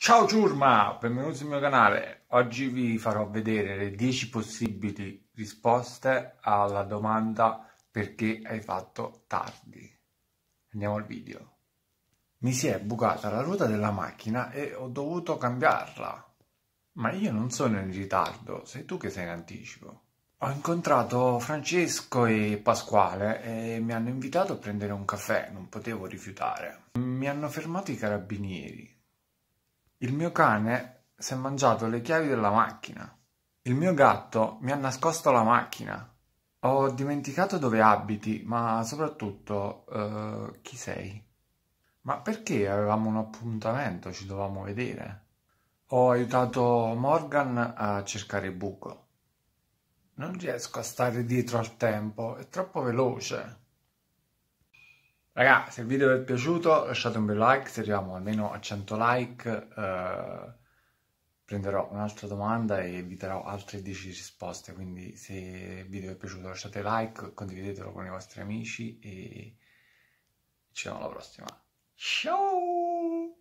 Ciao ciurma, benvenuti sul mio canale. Oggi vi farò vedere le 10 possibili risposte alla domanda perché hai fatto tardi. Andiamo al video. Mi si è bucata la ruota della macchina e ho dovuto cambiarla. Ma io non sono in ritardo, sei tu che sei in anticipo. Ho incontrato Francesco e Pasquale e mi hanno invitato a prendere un caffè, non potevo rifiutare. Mi hanno fermato i carabinieri il mio cane si è mangiato le chiavi della macchina. Il mio gatto mi ha nascosto la macchina. Ho dimenticato dove abiti, ma soprattutto uh, chi sei. Ma perché avevamo un appuntamento, ci dovevamo vedere? Ho aiutato Morgan a cercare il buco. Non riesco a stare dietro al tempo, è troppo veloce. Raga, se il video vi è piaciuto lasciate un bel like, se arriviamo almeno a 100 like eh, prenderò un'altra domanda e vi darò altre 10 risposte, quindi se il video vi è piaciuto lasciate like, condividetelo con i vostri amici e ci vediamo alla prossima. Ciao!